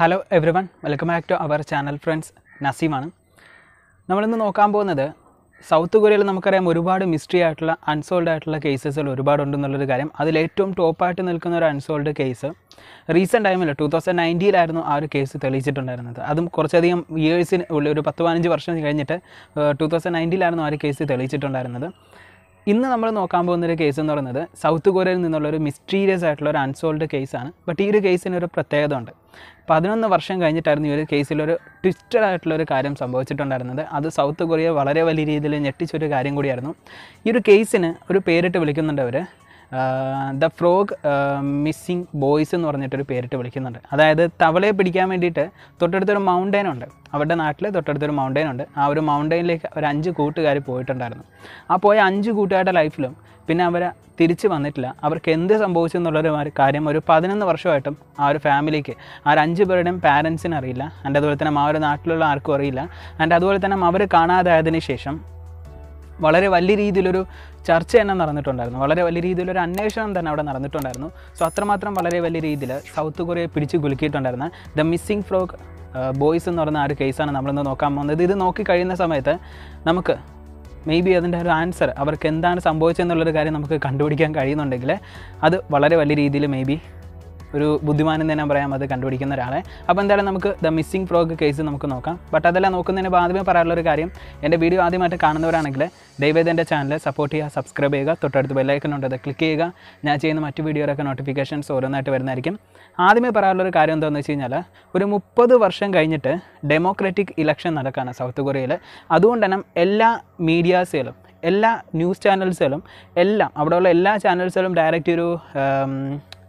hello every one welcome back to our channel friends നസീമാണ് നമ്മളിന്ന് നോക്കാൻ പോകുന്നത് സൗത്ത് കൊറിയയിൽ നമുക്കറിയാം ഒരുപാട് മിസ്റ്ററി ആയിട്ടുള്ള അൺസോൾഡ് ആയിട്ടുള്ള കേസസുകൾ ഉണ്ടെന്നുള്ളൊരു കാര്യം അതിൽ ഏറ്റവും ടോപ്പായിട്ട് നിൽക്കുന്ന ഒരു അൺസോൾഡ് കേസ് റീസെൻ്റ് ടൈമിൽ ടു തൗസൻഡ് നയൻറ്റിയിലായിരുന്നു ആ ഒരു കേസ് തെളിയിച്ചിട്ടുണ്ടായിരുന്നത് അതും കുറച്ചധികം ഇയേഴ്സിന് ഉള്ള ഒരു പത്ത് പതിനഞ്ച് വർഷം കഴിഞ്ഞിട്ട് ടു തൗസൻഡ് നയൻറ്റിയിലായിരുന്നു ആ ഒരു കേസ് തെളിയിച്ചിട്ടുണ്ടായിരുന്നത് ഇന്ന് നമ്മൾ നോക്കാൻ പോകുന്ന ഒരു കേസ് എന്ന് പറയുന്നത് സൗത്ത് കൊറിയയിൽ നിന്നുള്ള ഒരു മിസ്റ്റീരിയസ് ആയിട്ടുള്ള ഒരു അൺസോൾഡ് കേസാണ് ബട്ട് ഈ ഒരു കേസിന് ഒരു പ്രത്യേകത ഉണ്ട് പതിനൊന്ന് വർഷം കഴിഞ്ഞിട്ടായിരുന്നു ഈ ഒരു കേസിലൊരു ട്വിസ്റ്റഡ് ഒരു കാര്യം സംഭവിച്ചിട്ടുണ്ടായിരുന്നത് അത് സൗത്ത് കൊറിയ വളരെ വലിയ രീതിയിൽ ഞെട്ടിച്ചൊരു കാര്യം കൂടിയായിരുന്നു ഈ ഒരു കേസിന് ഒരു പേരിട്ട് വിളിക്കുന്നുണ്ട് അവർ ദ ഫ്രോഗ് മിസ്സിങ് ബോയ്സ് എന്ന് പറഞ്ഞിട്ടൊരു പേരിട്ട് വിളിക്കുന്നുണ്ട് അതായത് തവളയെ പിടിക്കാൻ വേണ്ടിയിട്ട് തൊട്ടടുത്തൊരു മൗണ്ടൈൻ ഉണ്ട് അവരുടെ നാട്ടിൽ തൊട്ടടുത്തൊരു മൗണ്ടൈൻ ഉണ്ട് ആ ഒരു മൗണ്ടൈനിലേക്ക് ഒരു അഞ്ച് കൂട്ടുകാർ പോയിട്ടുണ്ടായിരുന്നു ആ പോയ അഞ്ച് കൂട്ടുകാരുടെ ലൈഫിലും പിന്നെ അവർ തിരിച്ചു വന്നിട്ടില്ല അവർക്ക് എന്ത് സംഭവിച്ചു എന്നുള്ളൊരു കാര്യം ഒരു പതിനൊന്ന് വർഷമായിട്ടും ആ ഒരു ഫാമിലിക്ക് ആ ഒരു അഞ്ച് പേരുടെയും പാരൻസിന് അറിയില്ല ആൻഡ് അതുപോലെ തന്നെ ആ ഒരു നാട്ടിലുള്ള ആർക്കും അറിയില്ല ആൻഡ് അതുപോലെ തന്നെ അവർ കാണാതായതിന് ശേഷം വളരെ വലിയ രീതിയിലൊരു ചർച്ച തന്നെ നടന്നിട്ടുണ്ടായിരുന്നു വളരെ വലിയ രീതിയിലൊരു അന്വേഷണം തന്നെ അവിടെ നടന്നിട്ടുണ്ടായിരുന്നു സോ അത്രമാത്രം വളരെ വലിയ രീതിയിൽ സൗത്ത് കൊറിയയെ പിടിച്ചു കുലുക്കിയിട്ടുണ്ടായിരുന്ന ദ മിസ്സിംഗ് ഫ്രോഗ് ബോയ്സ് എന്ന് പറയുന്ന ആ ഒരു കേസാണ് നമ്മളിന്ന് നോക്കാൻ പോകുന്നത് ഇത് നോക്കി കഴിയുന്ന സമയത്ത് നമുക്ക് മേ ബി അതിൻ്റെ ഒരു ആൻസർ അവർക്ക് എന്താണ് സംഭവിച്ചതെന്നുള്ളൊരു കാര്യം നമുക്ക് കണ്ടുപിടിക്കാൻ കഴിയുന്നുണ്ടെങ്കിൽ അത് വളരെ വലിയ രീതിയിൽ മേ ബി ഒരു ബുദ്ധിമാനെന്ന് തന്നെ പറയാം അത് കണ്ടുപിടിക്കുന്ന ഒരാളെ അപ്പോൾ എന്തായാലും നമുക്ക് ദ മിസ്സിംഗ് ഫ്രോഗ് കേസ് നമുക്ക് നോക്കാം ബട്ട് അതെല്ലാം നോക്കുന്നതിന് ആദ്യമേ പറയാനുള്ളൊരു കാര്യം എൻ്റെ വീഡിയോ ആദ്യമായിട്ട് കാണുന്നവരാണെങ്കിൽ ദയവേദ എൻ്റെ ചാനൽ സപ്പോർട്ട് ചെയ്യുക സബ്സ്ക്രൈബ് ചെയ്യുക തൊട്ടടുത്ത് ബെല്ലൈക്കൺ ഉണ്ട് അത് ക്ലിക്ക് ചെയ്യുക ഞാൻ ചെയ്യുന്ന മറ്റു വീഡിയോയിലൊക്കെ നോട്ടിഫിക്കേഷൻസ് ഓരോന്നായിട്ട് വരുന്നതായിരിക്കും ആദ്യമേ പറയാനുള്ളൊരു കാര്യം എന്താണെന്ന് വെച്ച് കഴിഞ്ഞാൽ ഒരു മുപ്പത് വർഷം കഴിഞ്ഞിട്ട് ഡെമോക്രാറ്റിക് ഇലക്ഷൻ നടക്കുകയാണ് സൗത്ത് കൊറിയയിൽ അതുകൊണ്ട് തന്നെ എല്ലാ മീഡിയാസുകളും എല്ലാ ന്യൂസ് ചാനൽസുകളും എല്ലാം അവിടെയുള്ള എല്ലാ ചാനൽസുകളും ഡയറക്റ്റ് ഒരു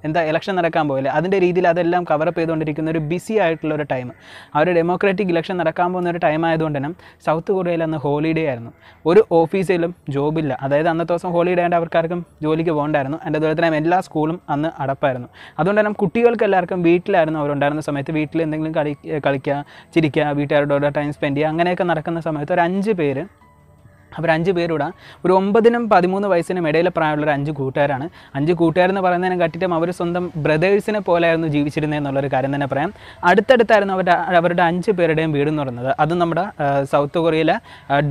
എന്താ ഇലക്ഷൻ നടക്കാൻ പോകില്ലേ അതിൻ്റെ രീതിയിൽ അതെല്ലാം കവറപ്പ് ചെയ്തുകൊണ്ടിരിക്കുന്ന ഒരു ബിസി ആയിട്ടുള്ള ഒരു ടൈം ആ ഒരു ഡെമോക്രാറ്റിക് ഇലക്ഷൻ നടക്കാൻ പോകുന്ന ഒരു ടൈം ആയതുകൊണ്ട് തന്നെ സൗത്ത് കൊറിയയിൽ അന്ന് ഹോളിഡേ ആയിരുന്നു ഒരു ഓഫീസിലും ജോബില്ല അതായത് അന്നത്തെ ദിവസം ഹോളിഡേ ആയിട്ട് അവർക്കാർക്കും ജോലിക്ക് പോകണ്ടായിരുന്നു അതിൻ്റെ അതുപോലെ തന്നെ എല്ലാ സ്കൂളും അന്ന് അടപ്പായിരുന്നു അതുകൊണ്ട് തന്നെ കുട്ടികൾക്ക് എല്ലാവർക്കും വീട്ടിലായിരുന്നു അവരുണ്ടായിരുന്ന സമയത്ത് വീട്ടിൽ എന്തെങ്കിലും കളി കളിക്കുക ചിരിക്കുക വീട്ടുകാരുടെ ടൈം സ്പെൻഡ് ചെയ്യുക അങ്ങനെയൊക്കെ നടക്കുന്ന സമയത്ത് ഒരു അഞ്ച് പേര് അവർ അഞ്ച് പേരൂടെ ഒരു ഒമ്പതിനും പതിമൂന്ന് വയസ്സിനും ഇടയിലെ പ്രായമുള്ളൊരു ഒരു അഞ്ച് കൂട്ടുകാരാണ് അഞ്ച് കൂട്ടുകാരെന്ന് പറയുന്നതിനെ കാട്ടിട്ടും അവർ സ്വന്തം ബ്രദേഴ്സിനെ പോലെയായിരുന്നു ജീവിച്ചിരുന്നത് എന്നുള്ളൊരു കാര്യം തന്നെ പറയാം അടുത്തടുത്തായിരുന്നു അവരുടെ അവരുടെ അഞ്ച് പേരുടെയും വീട് എന്ന് പറയുന്നത് അത് നമ്മുടെ സൗത്ത് കൊറിയയിലെ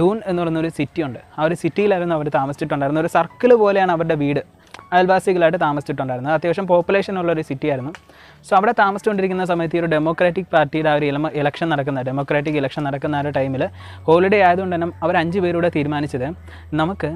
ഡൂൺ എന്ന് പറയുന്ന ഒരു സിറ്റി ഉണ്ട് ആ ഒരു സിറ്റിയിലായിരുന്നു അവർ താമസിച്ചിട്ടുണ്ടായിരുന്നത് ഒരു സർക്കിൾ പോലെയാണ് അവരുടെ വീട് അയൽവാസികളായിട്ട് താമസിച്ചിട്ടുണ്ടായിരുന്നത് അത്യാവശ്യം പോപ്പുലേഷൻ ഉള്ള ഒരു സിറ്റിയായിരുന്നു സോ അവിടെ താമസിച്ചുകൊണ്ടിരിക്കുന്ന സമയത്ത് ഈ ഒരു ഡെമോക്രാറ്റിക് പാർട്ടിയുടെ ആ ഒരു ഇലക്ഷൻ നടക്കുന്ന ഡെമോക്രാറ്റിക് ഇലക്ഷൻ നടക്കുന്ന ആ ഒരു ടൈമിൽ ഹോളിഡേ ആയതുകൊണ്ട് തന്നെ അവർ അഞ്ച് പേരൂടെ തീരുമാനിച്ചത് നമുക്ക്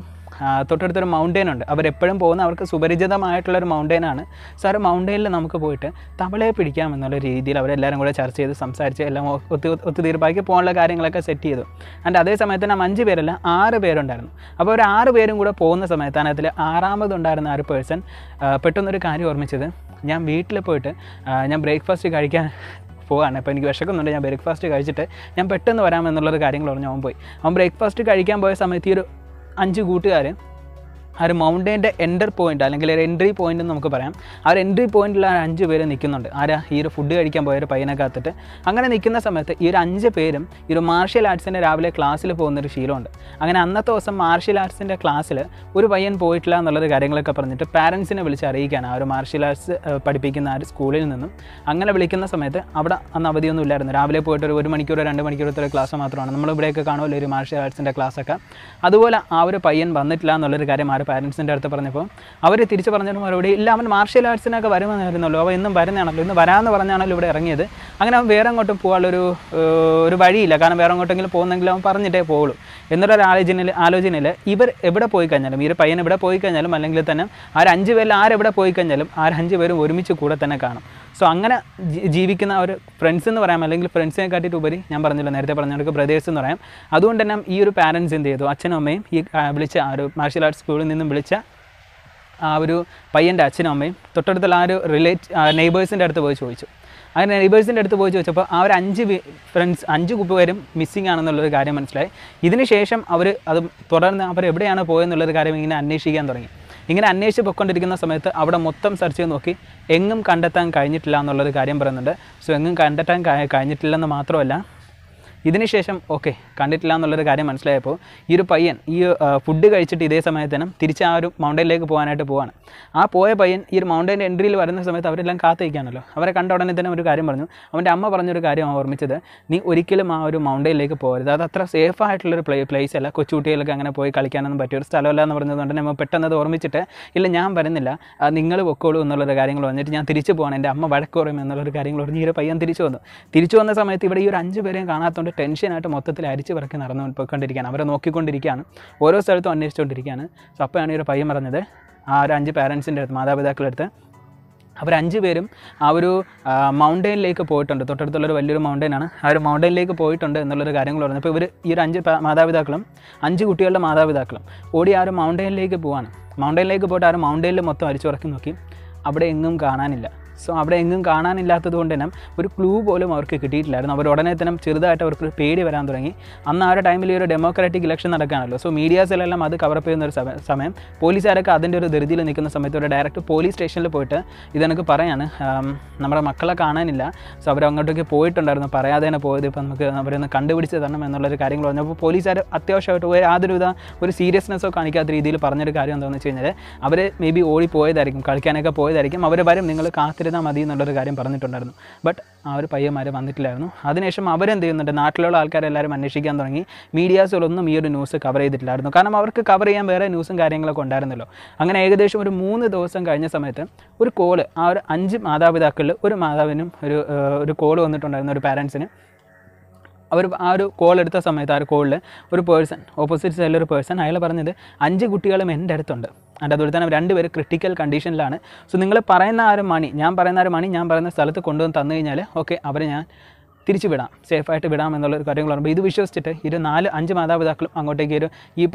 തൊട്ടടുത്തൊരു മൗണ്ടെയിൻ ഉണ്ട് അവരെപ്പോഴും പോകുന്ന അവർക്ക് സുപരിചിതമായിട്ടുള്ളൊരു മൗണ്ടെയിനാണ് സോ ആ മൗണ്ടെയിനിൽ നമുക്ക് പോയിട്ട് തവളയെ പിടിക്കാം എന്നുള്ള രീതിയിൽ അവരെല്ലാവരും കൂടെ ചർച്ച ചെയ്ത് സംസാരിച്ച് എല്ലാം ഒത്തു ഒത്തുതീർപ്പാക്കി പോകാനുള്ള കാര്യങ്ങളൊക്കെ സെറ്റ് ചെയ്തു ആൻഡ് അതേ സമയത്ത് നാം അഞ്ച് പേരല്ല ആറ് പേരുണ്ടായിരുന്നു അപ്പോൾ ഒരു ആറ് പേരും കൂടെ പോകുന്ന സമയത്താണ് അതിൽ ആറാമതുണ്ടായിരുന്ന ആ ഒരു പേഴ്സൺ പെട്ടെന്നൊരു കാര്യം ഓർമ്മിച്ചത് ഞാൻ വീട്ടിൽ പോയിട്ട് ഞാൻ ബ്രേക്ക്ഫാസ്റ്റ് കഴിക്കാൻ പോവാണ് അപ്പോൾ എനിക്ക് വിശക്കുന്നുണ്ട് ഞാൻ ബ്രേക്ക്ഫാസ്റ്റ് കഴിച്ചിട്ട് ഞാൻ പെട്ടെന്ന് വരാമെന്നുള്ളൊരു കാര്യങ്ങൾ പറഞ്ഞു അവൻ പോയി അവൻ ബ്രേക്ക്ഫാസ്റ്റ് കഴിക്കാൻ പോയ സമയത്ത് ഈ ഒരു अंजुट ആ ഒരു മൗണ്ടൈൻ്റെ എൻ്റർ പോയിൻ്റ് അല്ലെങ്കിൽ ഒരു എൻട്രി പോയിൻ്റ് എന്ന് നമുക്ക് പറയാം ആ ഒരു എൻട്രി പോയിൻറ്റിൽ ആ അഞ്ച് പേര് നിൽക്കുന്നുണ്ട് ആരാ ഈ ഒരു ഫുഡ് കഴിക്കാൻ പോയ ഒരു പയ്യനെ കാത്തിട്ട് അങ്ങനെ നിൽക്കുന്ന സമയത്ത് ഈ ഒരു അഞ്ച് പേരും ഈ ഒരു മാർഷ്യൽ ആർട്സിൻ്റെ രാവിലെ ക്ലാസ്സിൽ പോകുന്നൊരു ശീലമുണ്ട് അങ്ങനെ അന്നത്തെ ദിവസം മാർഷ്യൽ ആർട്സിൻ്റെ ക്ലാസ്സിൽ ഒരു പയ്യൻ പോയിട്ടില്ല എന്നുള്ളത് കാര്യങ്ങളൊക്കെ പറഞ്ഞിട്ട് പാരൻസിനെ വിളിച്ച് അറിയിക്കാൻ ആ ഒരു മാർഷ്യൽ ആർട്സ് പഠിപ്പിക്കുന്ന ആ ഒരു സ്കൂളിൽ നിന്നും അങ്ങനെ വിളിക്കുന്ന സമയത്ത് അവിടെ അന്ന് അവധിയൊന്നും ഇല്ലായിരുന്നു രാവിലെ പോയിട്ട് ഒരു ഒരു മണിക്കൂറോ രണ്ട് മണിക്കൂറത്തെ ക്ലാസ് മാത്രമാണ് നമ്മൾ ഇവിടെയൊക്കെ കാണുമല്ലോ ഒരു മാർഷ്യൽ ആർട്സിൻ്റെ ക്ലാസ്സൊക്കെ അതുപോലെ ആ ഒരു പയ്യൻ വന്നിട്ടില്ല എന്നുള്ളൊരു കാര്യം അവരുടെ പാരൻസിൻ്റെ അടുത്ത് പറഞ്ഞപ്പോൾ അവർ തിരിച്ച് പറഞ്ഞൊരു മറുപടി ഇല്ല അവൻ മാർഷ്യൽ ആർട്സിനൊക്കെ വരുമെന്നായിരുന്നല്ലോ അവ എന്നും വരുന്നതാണല്ലോ ഇന്ന് വരാമെന്ന് പറഞ്ഞാണല്ലോ ഇവിടെ ഇറങ്ങിയത് അങ്ങനെ വേറെ അങ്ങോട്ടും പോകാനുള്ളൊരു ഒരു വഴിയില്ല കാരണം വേറെ അങ്ങോട്ടെങ്കിലും പോകുന്നെങ്കിൽ അവൻ പറഞ്ഞിട്ടേ പോകുള്ളൂ എന്നൊരു ആലോചനയിൽ ആലോചനയിൽ ഇവർ എവിടെ പോയി കഴിഞ്ഞാലും ഈ ഒരു പയ്യൻ എവിടെ പോയി കഴിഞ്ഞാലും അല്ലെങ്കിൽ തന്നെ ആ അഞ്ച് പേരിൽ ആരെവിടെ പോയി കഴിഞ്ഞാലും ആ ഒരു അഞ്ച് പേരും ഒരുമിച്ച് കൂടെ തന്നെ കാണും സോ അങ്ങനെ ജീവിക്കുന്ന ഒരു ഫ്രണ്ട്സ് എന്ന് പറയാം അല്ലെങ്കിൽ ഫ്രണ്ട്സിനെ കാട്ടിയിട്ട് ഉപരി ഞാൻ പറഞ്ഞില്ല നേരത്തെ പറഞ്ഞ പറഞ്ഞവർക്ക് ബ്രദേഴ്സ് എന്ന് പറയാം അതുകൊണ്ട് തന്നെ ഈ ഒരു പാരൻസ് എന്ത് ചെയ്തു അച്ഛനും അമ്മയും ഈ വിളിച്ച ആ ഒരു മാർഷ്യൽ ആർട്സ് സ്കൂളിൽ നിന്നും വിളിച്ച ആ ഒരു പയ്യൻ്റെ അച്ഛനും അമ്മയും തൊട്ടടുത്തുള്ള ആ ഒരു റിലേറ്റ് നെയ്ബേഴ്സിൻ്റെ അടുത്ത് പോയി ചോദിച്ചു അങ്ങനെ നെയ്ബേഴ്സിൻ്റെ അടുത്ത് പോയി ചോദിച്ചപ്പോൾ ആ ഒരു അഞ്ച് ഫ്രണ്ട്സ് അഞ്ച് കുപ്പുകാരും മിസ്സിംഗ് ആണെന്നുള്ളൊരു കാര്യം മനസ്സിലായി ഇതിനുശേഷം അവർ അത് തുടർന്ന് അവർ എവിടെയാണ് പോയെന്നുള്ളൊരു കാര്യം ഇങ്ങനെ അന്വേഷിക്കാൻ തുടങ്ങി ഇങ്ങനെ അന്വേഷിച്ച് പൊയ്ക്കൊണ്ടിരിക്കുന്ന സമയത്ത് അവിടെ മൊത്തം സെർച്ച് ചെയ്ത് നോക്കി എങ്ങും കണ്ടെത്താൻ കഴിഞ്ഞിട്ടില്ല എന്നുള്ളൊരു കാര്യം പറയുന്നുണ്ട് സോ എങ്ങും കണ്ടെത്താൻ കഴിഞ്ഞിട്ടില്ലെന്ന് മാത്രമല്ല ഇതിനുശേഷം ഓക്കെ കണ്ടിട്ടില്ല എന്നുള്ളൊരു കാര്യം മനസ്സിലായപ്പോൾ ഈ ഒരു പയ്യൻ ഈ ഫുഡ് കഴിച്ചിട്ട് ഇതേ സമയത്തനും തിരിച്ച് ആ ഒരു മൗണ്ടനിലേക്ക് പോകാനായിട്ട് പോവാണ് ആ പോയ പയ്യൻ ഈ ഒരു മൗണ്ടൻ്റെ എൻട്രിയിൽ വരുന്ന സമയത്ത് അവരെല്ലാം കാത്തിരിക്കാണല്ലോ അവരെ കണ്ട ഉടനെ തന്നെ ഒരു കാര്യം പറഞ്ഞു അവൻ്റെ അമ്മ പറഞ്ഞൊരു കാര്യം ഓർമ്മിച്ചത് നീ ഒരിക്കലും ആ ഒരു മൗണ്ടനിലേക്ക് പോകരുത് അത് അത്ര സേഫ് ആയിട്ടുള്ളൊരു പ്ലേ പ്ലേസ് അല്ല കൊച്ചുകുട്ടികൾക്ക് അങ്ങനെ പോയി കളിക്കാനൊന്നും പറ്റിയ ഒരു സ്ഥലമല്ല എന്ന് പറഞ്ഞതുകൊണ്ട് നമ്മൾ പെട്ടെന്ന് അത് ഓർമ്മിച്ചിട്ട് ഇല്ല ഞാൻ വരുന്നില്ല നിങ്ങൾ പൊക്കോളൂ എന്നുള്ളൊരു കാര്യങ്ങൾ വന്നിട്ട് ഞാൻ തിരിച്ചു പോകണം എൻ്റെ അമ്മ വഴക്കുറയും എന്നുള്ളൊരു കാര്യങ്ങൾ പറഞ്ഞ് ഈ ഒരു പയ്യൻ തിരിച്ചു വന്നു തിരിച്ചു വന്ന സമയത്ത് ഇവിടെ ഈ ഒരു അഞ്ച് പേരെയും കാണാത്തതുകൊണ്ട് ടെൻഷനായിട്ട് മൊത്തത്തിൽ അരിച്ച് പറക്കി നടന്നു പോയിക്കൊണ്ടിരിക്കുകയാണ് അവരെ നോക്കിക്കൊണ്ടിരിക്കുകയാണ് ഓരോ സ്ഥലത്തും അന്വേഷിച്ചുകൊണ്ടിരിക്കുകയാണ് സോ അപ്പോഴാണ് ഈ ഒരു പയ്യൻ പറഞ്ഞത് ആ ഒരു അഞ്ച് പാരൻസിൻ്റെ അടുത്ത് മാതാപിതാക്കളുടെ അടുത്ത് അവർ അഞ്ച് പേരും ആ ഒരു മൗണ്ടൈനിലേക്ക് പോയിട്ടുണ്ട് തൊട്ടടുത്തുള്ളൊരു വലിയൊരു മൗണ്ടൈനാണ് ആ ഒരു മൗണ്ടൈനിലേക്ക് പോയിട്ടുണ്ട് എന്നുള്ളൊരു കാര്യങ്ങൾ പറഞ്ഞു അപ്പോൾ ഇവർ ഈ ഒരു അഞ്ച് മാതാപിതാക്കളും അഞ്ച് കുട്ടികളുടെ മാതാപിതാക്കളും ഓടി ആ ഒരു മൗണ്ടൈനിലേക്ക് പോവാണ് മൗണ്ടൈനിലേക്ക് പോയിട്ട് ആ ഒരു മൗണ്ടൈനിൽ മൊത്തം അരിച്ചുറക്കി നോക്കി അവിടെ എങ്ങും കാണാനില്ല സോ അവിടെ എങ്ങും കാണാനില്ലാത്തത് കൊണ്ട് തന്നെ ഒരു ക്ലൂ പോലും അവർക്ക് കിട്ടിയിട്ടില്ലായിരുന്നു അവർ ഉടനെ തന്നെ ചെറുതായിട്ട് അവർക്ക് പേടി വരാൻ തുടങ്ങി അന്ന് ആ ഒരു ടൈമിൽ ഒരു ഡെമോക്രാറ്റിക് ഇലക്ഷൻ നടക്കാനല്ലോ സോ മീഡിയാസിലെല്ലാം അത് കവറപ്പ് ചെയ്യുന്ന ഒരു സമയം പോലീസുകാരൊക്കെ അതിൻ്റെ ഒരു ധൃതിയിൽ നിൽക്കുന്ന സമയത്ത് ഒരു ഡയറക്റ്റ് പോലീസ് സ്റ്റേഷനിൽ പോയിട്ട് ഇതെനിക്ക് പറയാണ് നമ്മുടെ മക്കളെ കാണാനില്ല സോ അവർ അങ്ങോട്ടേക്ക് പോയിട്ടുണ്ടായിരുന്നു പറയാതെ തന്നെ പോയത് ഇപ്പോൾ നമുക്ക് അവരൊന്ന് കണ്ടുപിടിച്ച് തരണം എന്നുള്ളൊരു കാര്യങ്ങൾ പറഞ്ഞു അപ്പോൾ പോലീസുകാർ അത്യാവശ്യമായിട്ട് വിധ ഒരു സീരിയസ്നെസ്സോ കാണിക്കാത്ത രീതിയിൽ പറഞ്ഞൊരു കാര്യം എന്താണെന്ന് വെച്ച് കഴിഞ്ഞാൽ അവർ മേ ബി ഓടി പോയതായിരിക്കും കളിക്കാനൊക്കെ പോയതായിരിക്കും അവർ വരും നിങ്ങൾ കാത്ത് കൊടുത്തിരുന്നാൽ മതി എന്നുള്ളൊരു കാര്യം പറഞ്ഞിട്ടുണ്ടായിരുന്നു ബട്ട് ആ ഒരു പയ്യന്മാർ വന്നിട്ടില്ലായിരുന്നു അതിനുശേഷം അവരെന്ത് ചെയ്യുന്നുണ്ട് നാട്ടിലുള്ള ആൾക്കാരെല്ലാവരും അന്വേഷിക്കാൻ തുടങ്ങി മീഡിയാസുകളൊന്നും ഈ ഒരു ന്യൂസ് കവർ ചെയ്തിട്ടില്ലായിരുന്നു കാരണം അവർക്ക് കവർ ചെയ്യാൻ വേറെ ന്യൂസും കാര്യങ്ങളൊക്കെ ഉണ്ടായിരുന്നല്ലോ അങ്ങനെ ഏകദേശം ഒരു മൂന്ന് ദിവസം കഴിഞ്ഞ സമയത്ത് ഒരു കോള് ആ ഒരു അഞ്ച് മാതാപിതാക്കളിൽ ഒരു മാതാവിനും ഒരു ഒരു കോള് വന്നിട്ടുണ്ടായിരുന്നു ഒരു പാരൻസിന് അവർ ആ ഒരു കോൾ എടുത്ത സമയത്ത് ആ ഒരു കോളിൽ ഒരു പേഴ്സൺ ഓപ്പോസിറ്റ് സൈഡിൽ ഒരു പേഴ്സൺ അയാൾ പറഞ്ഞത് അഞ്ച് കുട്ടികളും എൻ്റെ അടുത്തുണ്ട് അതിൻ്റെ അതുപോലെ തന്നെ രണ്ട് പേര് ക്രിട്ടിക്കൽ കണ്ടീഷനിലാണ് സോ നിങ്ങൾ പറയുന്ന ആ ഒരു മണി ഞാൻ പറയുന്ന ആ ഒരു മണി ഞാൻ പറയുന്ന സ്ഥലത്ത് കൊണ്ടുവന്ന് തന്നു കഴിഞ്ഞാൽ ഓക്കെ അവരെ ഞാൻ തിരിച്ചു വിടാം സേഫായിട്ട് വിടാം എന്നുള്ള ഒരു കാര്യങ്ങൾ ഇത് വിശ്വസിച്ചിട്ട് ഇരു നാല് അഞ്ച് മാതാപിതാക്കളും അങ്ങോട്ടേക്ക് ഒരു ഈ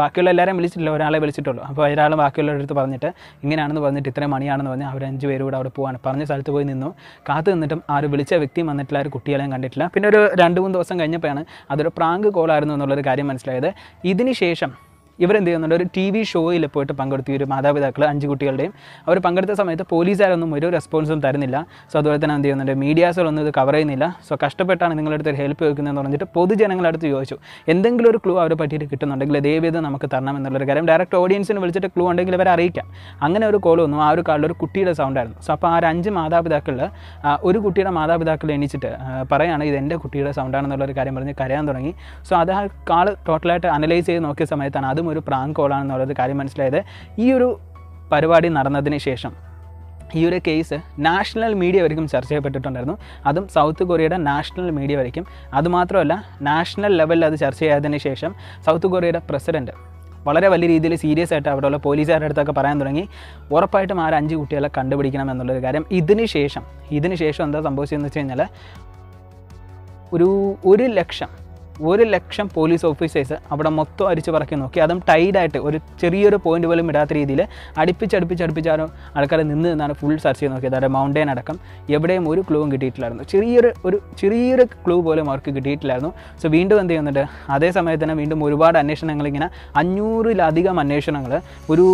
ബാക്കിയുള്ള എല്ലാവരെയും വിളിച്ചിട്ടില്ല ഒരാളെ വിളിച്ചിട്ടുള്ളൂ അപ്പോൾ ഒരാൾ ബാക്കിയുള്ളവരുടെ അടുത്ത് പറഞ്ഞിട്ട് ഇങ്ങനെയാണെന്ന് പറഞ്ഞിട്ട് ഇത്രയും മണിയാണെന്ന് പറഞ്ഞ് അവർ അഞ്ച് പേരും കൂടെ അവിടെ പോവാണ് പറഞ്ഞ സ്ഥലത്ത് പോയി നിന്നു കാത്തു നിന്നിട്ടും ഒരു വിളിച്ച വ്യക്തിയും വന്നിട്ടില്ല ഒരു കുട്ടികളെയും കണ്ടിട്ടില്ല പിന്നെ ഒരു രണ്ട് മൂന്ന് ദിവസം കഴിഞ്ഞപ്പോഴാണ് അതൊരു പ്രാങ്ക് കോളായിരുന്നു എന്നുള്ളൊരു കാര്യം മനസ്സിലായത് ഇതിന് ശേഷം ഇവരെന്ത് ചെയ്യുന്നുണ്ട് ഒരു ടി വി ഷോയിൽ പോയിട്ട് പങ്കെടുത്തു ഒരു മാതാപിതാക്കൾ അഞ്ച് കുട്ടികളുടെയും അവർ പങ്കെടുത്ത സമയത്ത് പോലീസുകാരൊന്നും ഒരു റെസ്പോൺസും തരുന്നില്ല സോ അതുപോലെ തന്നെ എന്ത് ചെയ്യുന്നുണ്ട് മീഡിയാസുകളൊന്നും ഇത് കവർ ചെയ്യുന്നില്ല സോ കഷ്ടപ്പെട്ടാണ് നിങ്ങളുടെ അടുത്ത് ഹെൽപ്പ് ചോദിക്കുന്നതെന്ന് പറഞ്ഞിട്ട് അടുത്ത് ചോദിച്ചു എന്തെങ്കിലും ഒരു ക്ലൂ അവരെ പറ്റിയിട്ട് കിട്ടുന്നുണ്ടെങ്കിൽ ദയവേത് നമുക്ക് തരണം എന്നുള്ളൊരു കാര്യം ഡയറക്റ്റ് ഓഡിയൻസിന് വിളിച്ചിട്ട് ക്ലൂ ഉണ്ടെങ്കിൽ അവരെ അറിയിക്കാം അങ്ങനെ ഒരു കോൾ വന്നു ആ ഒരു കാളിൽ ഒരു കുട്ടിയുടെ സൗണ്ടായിരുന്നു സോ അപ്പോൾ ആ ഒരു അഞ്ച് മാതാപിതാക്കളിൽ ഒരു കുട്ടിയുടെ മാതാപിതാക്കൾ എണീച്ചിട്ട് പറയുകയാണ് ഇത് എൻ്റെ കുട്ടിയുടെ സൗണ്ടാണെന്നുള്ളൊരു കാര്യം പറഞ്ഞ് കരയാൻ തുടങ്ങി സോ അത് ആ കാൾ ടോട്ടലായിട്ട് അനലൈസ് ചെയ്ത് നോക്കിയ സമയത്താണ് അത് അതും ഒരു പ്രാങ്ക് കോളാണെന്നുള്ളത് കാര്യം മനസ്സിലായത് ഈ ഒരു പരിപാടി നടന്നതിന് ശേഷം ഈ ഒരു കേസ് നാഷണൽ മീഡിയ വരയ്ക്കും ചർച്ച ചെയ്യപ്പെട്ടിട്ടുണ്ടായിരുന്നു അതും സൗത്ത് കൊറിയയുടെ നാഷണൽ മീഡിയ വരയ്ക്കും അതുമാത്രമല്ല നാഷണൽ ലെവലിൽ അത് ചർച്ച ചെയ്തതിന് ശേഷം സൗത്ത് കൊറിയയുടെ പ്രസിഡൻറ്റ് വളരെ വലിയ രീതിയിൽ സീരിയസ് ആയിട്ട് അവിടെയുള്ള പോലീസുകാരുടെ അടുത്തൊക്കെ പറയാൻ തുടങ്ങി ഉറപ്പായിട്ടും ആ അഞ്ച് കുട്ടികളെ കണ്ടുപിടിക്കണം എന്നുള്ളൊരു കാര്യം ഇതിന് ശേഷം ഇതിന് ശേഷം എന്താ സംഭവിച്ചതെന്ന് വെച്ച് കഴിഞ്ഞാൽ ഒരു ഒരു ലക്ഷം ഒരു ലക്ഷം പോലീസ് ഓഫീസേഴ്സ് അവിടെ മൊത്തം അരിച്ചു പറക്കി നോക്കി അതും ടൈഡായിട്ട് ഒരു ചെറിയൊരു പോയിന്റ് പോലും ഇടാത്ത രീതിയിൽ അടുപ്പിച്ചടുപ്പിച്ച് ആൾക്കാരെ നിന്ന് നിന്നാണ് ഫുൾ സെർച്ച് ചെയ്ത് നോക്കിയത് അവിടെ മൗണ്ടൈൻ അടക്കം എവിടെയും ഒരു ക്ലൂവും കിട്ടിയിട്ടില്ലായിരുന്നു ചെറിയൊരു ഒരു ചെറിയൊരു ക്ലൂ പോലും അവർക്ക് കിട്ടിയിട്ടില്ലായിരുന്നു സോ വീണ്ടും എന്ത് ചെയ്യുന്നുണ്ട് അതേ സമയത്ത് തന്നെ വീണ്ടും ഒരുപാട് അന്വേഷണങ്ങൾ ഇങ്ങനെ അഞ്ഞൂറിലധികം അന്വേഷണങ്ങൾ ഒരു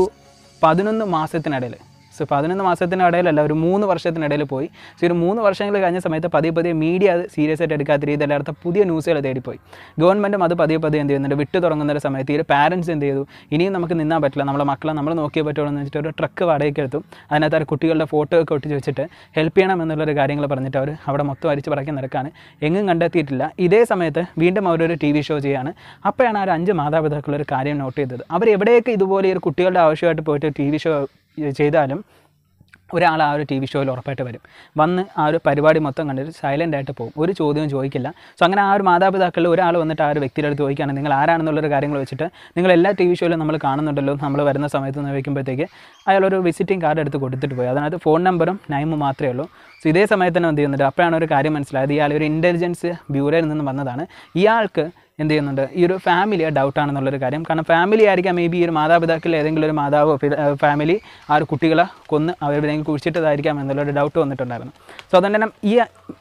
പതിനൊന്ന് മാസത്തിനിടയിൽ സോ പതിനൊന്ന് മാസത്തിനിടയിലല്ല ഒരു മൂന്ന് വർഷത്തിനിടയിൽ പോയി സോ ഒരു മൂന്ന് വർഷങ്ങൾ കഴിഞ്ഞ സമയത്ത് പതിയെ പതിയെ മീഡിയ അത് സീരിയസ് ആയിട്ട് എടുക്കാത്ത രീതിയിൽ അല്ലാത്ത പുതിയ ന്യൂസുകൾ തേടിപ്പോയി ഗവൺമെൻറ്റും അത് പതിയെ പതിയെ എന്ത് ചെയ്യുന്നുണ്ട് വിട്ടു തുടങ്ങുന്ന ഒരു സമയത്ത് ഈ പാരൻസ് എന്ത് ചെയ്തു ഇനിയും നമുക്ക് നിന്നാൻ പറ്റില്ല നമ്മളെ മക്കളെ നമ്മൾ നോക്കിയേ പറ്റുള്ളൂ എന്ന് വെച്ചിട്ട് ഒരു ട്രക്ക് വാടകയ്ക്ക് എടുത്തു അതിനകത്ത് ആ കുട്ടികളുടെ ഫോട്ടോ ഒക്കെ ഒട്ടിച്ച് വെച്ചിട്ട് ഹെൽപ്പ് ചെയ്യണം എന്നുള്ളൊരു കാര്യങ്ങൾ പറഞ്ഞിട്ട് അവർ അവിടെ മൊത്തം അരിച്ച് പറക്കി നടക്കാൻ എങ്ങും കണ്ടെത്തിയിട്ടില്ല ഇതേ സമയത്ത് വീണ്ടും അവരൊരു ടി വി ഷോ ചെയ്യാണ് അപ്പോഴാണ് ആ ഒരു അഞ്ച് മാതാപിതാക്കളൊരു കാര്യം നോട്ട് ചെയ്തത് അവർ എവിടെയൊക്കെ ഇതുപോലെ ഒരു കുട്ടികളുടെ ആവശ്യമായിട്ട് പോയിട്ട് ടി വി ഷോ ചെയ്താലും ഒരാൾ ആ ഒരു ടി വി ഷോയിൽ ഉറപ്പായിട്ട് വരും വന്ന് ആ ഒരു പരിപാടി മൊത്തം കണ്ടിട്ട് സൈലൻ്റ് ആയിട്ട് പോകും ഒരു ചോദ്യവും ചോദിക്കില്ല സോ അങ്ങനെ ആ ഒരു മാതാപിതാക്കളിൽ ഒരാൾ വന്നിട്ട് ആ ഒരു വ്യക്തിയുടെ അടുത്ത് ചോദിക്കുകയാണ് നിങ്ങൾ ആരാണെന്നുള്ളൊരു കാര്യങ്ങൾ വെച്ചിട്ട് നിങ്ങൾ എല്ലാ ടി വി ഷോയിലും നമ്മൾ കാണുന്നുണ്ടല്ലോ നമ്മൾ വരുന്ന സമയത്ത് അയാൾ അയാളൊരു വിസിറ്റിംഗ് കാർഡ് എടുത്ത് കൊടുത്തിട്ട് പോയി അതിനകത്ത് ഫോൺ നമ്പറും നൈമും മാത്രമേ ഉള്ളൂ സോ ഇതേ സമയത്ത് തന്നെ എന്ത് ചെയ്യുന്നുണ്ട് അപ്പോഴാണ് ഒരു കാര്യം മനസ്സിലായത് ഇയാൾ ഒരു ഇൻ്റലിജൻസ് ബ്യൂറോയിൽ നിന്നും വന്നതാണ് ഇയാൾക്ക് എന്ത് ചെയ്യുന്നുണ്ട് ഈ ഒരു ഫാമിലി ഡൗട്ടാണെന്നുള്ളൊരു കാര്യം കാരണം ഫാമിലി ആയിരിക്കാം മേ ബി ഈ ഒരു മാതാപിതാക്കൾ ഏതെങ്കിലും ഒരു മാതാവോ ഫാമിലി ആ ഒരു കുട്ടികളെ കൊന്ന് അവരെവിടെയെങ്കിലും കുഴിച്ചിട്ടതായിരിക്കാം എന്നുള്ളൊരു ഡൗട്ട് വന്നിട്ടുണ്ടായിരുന്നു സോ അതുകൊണ്ട് തന്നെ ഈ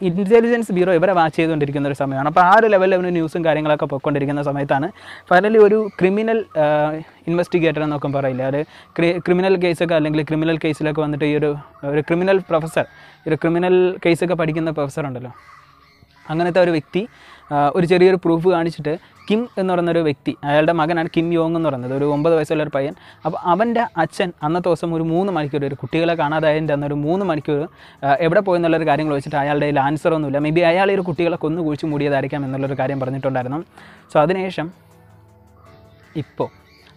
ഇൻ്റലിജൻസ് ബ്യൂറോ ഇവരെ വാച്ച് ചെയ്തുകൊണ്ടിരിക്കുന്ന ഒരു സമയമാണ് അപ്പോൾ ആ ഒരു ലെവലിൽ അവന് ന്യൂസും കാര്യങ്ങളൊക്കെ പൊയ്ക്കൊണ്ടിരിക്കുന്ന സമയത്താണ് ഫൈനലി ഒരു ക്രിമിനൽ ഇൻവെസ്റ്റിഗേറ്റർ എന്നൊക്കെ പറയില്ല ഒരു ക്രിമിനൽ കേസൊക്കെ അല്ലെങ്കിൽ ക്രിമിനൽ കേസിലൊക്കെ വന്നിട്ട് ഈ ഒരു ഒരു ക്രിമിനൽ പ്രൊഫസർ ഒരു ക്രിമിനൽ കേസൊക്കെ പഠിക്കുന്ന പ്രൊഫസർ ഉണ്ടല്ലോ അങ്ങനത്തെ ഒരു വ്യക്തി ഒരു ചെറിയൊരു പ്രൂഫ് കാണിച്ചിട്ട് കിം എന്ന് പറയുന്ന ഒരു വ്യക്തി അയാളുടെ മകനാണ് കിം യോങ് എന്ന് പറയുന്നത് ഒരു ഒമ്പത് വയസ്സുള്ള ഒരു പയ്യൻ അപ്പോൾ അവൻ്റെ അച്ഛൻ അന്നത്തെ ദിവസം ഒരു മൂന്ന് മണിക്കൂർ ഒരു കുട്ടികളെ കാണാതായതിൻ്റെ അന്ന് ഒരു മൂന്ന് മണിക്കൂർ എവിടെ പോയി എന്നുള്ളൊരു കാര്യങ്ങൾ വെച്ചിട്ട് അയാളുടെ കയ്യിൽ ആൻസറൊന്നുമില്ല മേ ബി അയാൾ ഈ ഒരു കുട്ടികളെ കൊന്നു കുഴിച്ച് മൂടിയതായിരിക്കാം എന്നുള്ളൊരു കാര്യം പറഞ്ഞിട്ടുണ്ടായിരുന്നു സോ അതിനുശേഷം ഇപ്പോൾ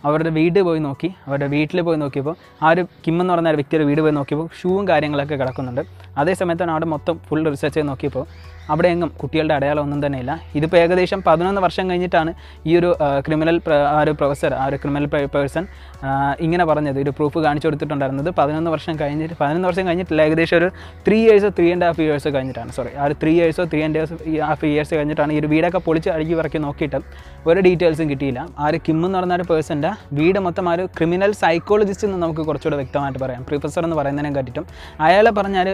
അവരുടെ വീട് പോയി നോക്കി അവരുടെ വീട്ടിൽ പോയി നോക്കിയപ്പോൾ ആ ഒരു കിം എന്ന് പറഞ്ഞ വ്യക്തിയുടെ വീട് പോയി നോക്കിയപ്പോൾ ഷൂവും കാര്യങ്ങളൊക്കെ കിടക്കുന്നുണ്ട് അതേ സമയത്താണ് അവിടെ മൊത്തം ഫുൾ റിസർച്ച് ചെയ്ത് നോക്കിയപ്പോൾ അവിടെ എങ്ങും കുട്ടികളുടെ അടയാളം ഒന്നും തന്നെയില്ല ഇതിപ്പോൾ ഏകദേശം പതിനൊന്ന് വർഷം കഴിഞ്ഞിട്ടാണ് ഈ ഒരു ക്രിമിനൽ ആ ഒരു പ്രൊഫസർ ആ ഒരു ക്രിമിനൽ പേഴ്സൺ ഇങ്ങനെ പറഞ്ഞത് ഒരു പ്രൂഫ് കാണിച്ചു കൊടുത്തിട്ടുണ്ടായിരുന്നത് പതിനൊന്ന് വർഷം കഴിഞ്ഞിട്ട് പതിനൊന്ന് വർഷം കഴിഞ്ഞിട്ടില്ല ഏകദേശം ഒരു ത്രീ ഇയേഴ്സോ ത്രീ ആൻഡ് ഹാഫ് ഇയേഴ്സ് കഴിഞ്ഞിട്ടാണ് സോറി ആ ഒരു ത്രീ ഇയേഴ്സോ ത്രീ ആൻഡ് ഹാഫ് ഇയേഴ്സ് കഴിഞ്ഞിട്ടാണ് ഈ ഒരു വീടൊക്കെ പൊളിച്ച് അഴുകി വറക്കി നോക്കിയിട്ട് ഒരു ഡീറ്റെയിൽസും കിട്ടിയില്ല ആ ഒരു കിം എന്ന് പറഞ്ഞ ഒരു പേഴ്സൻ്റെ വീട് മൊത്തം ആ ഒരു ക്രിമിനൽ സൈക്കോളജിസ്റ്റ് എന്ന് നമുക്ക് കുറച്ചുകൂടെ വ്യക്തമായിട്ട് പറയാം പ്രൊഫസർ എന്ന് പറയുന്നതിനെ കാട്ടിട്ടും അയാളെ പറഞ്ഞാൽ